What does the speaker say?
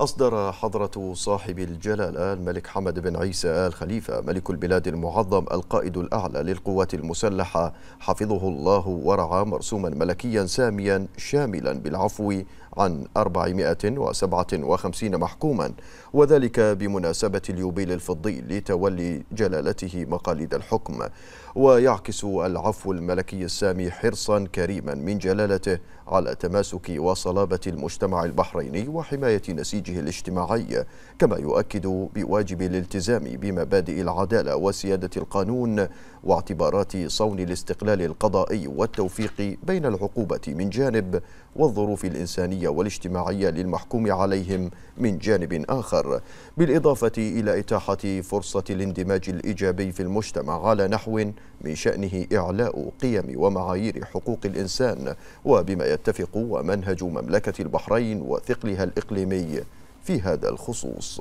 أصدر حضرة صاحب الجلالة الملك حمد بن عيسى آل خليفة ملك البلاد المعظم القائد الأعلى للقوات المسلحة حفظه الله ورعى مرسوما ملكيا ساميا شاملا بالعفو عن 457 محكوما وذلك بمناسبة اليوبيل الفضي لتولي جلالته مقاليد الحكم ويعكس العفو الملكي السامي حرصا كريما من جلالته على تماسك وصلابة المجتمع البحريني وحماية نسيج نتائجه الاجتماعي كما يؤكد بواجب الالتزام بمبادئ العدالة وسيادة القانون واعتبارات صون الاستقلال القضائي والتوفيق بين العقوبة من جانب والظروف الإنسانية والاجتماعية للمحكوم عليهم من جانب آخر بالإضافة إلى إتاحة فرصة الاندماج الإيجابي في المجتمع على نحو من شأنه إعلاء قيم ومعايير حقوق الإنسان وبما يتفق ومنهج مملكة البحرين وثقلها الإقليمي في هذا الخصوص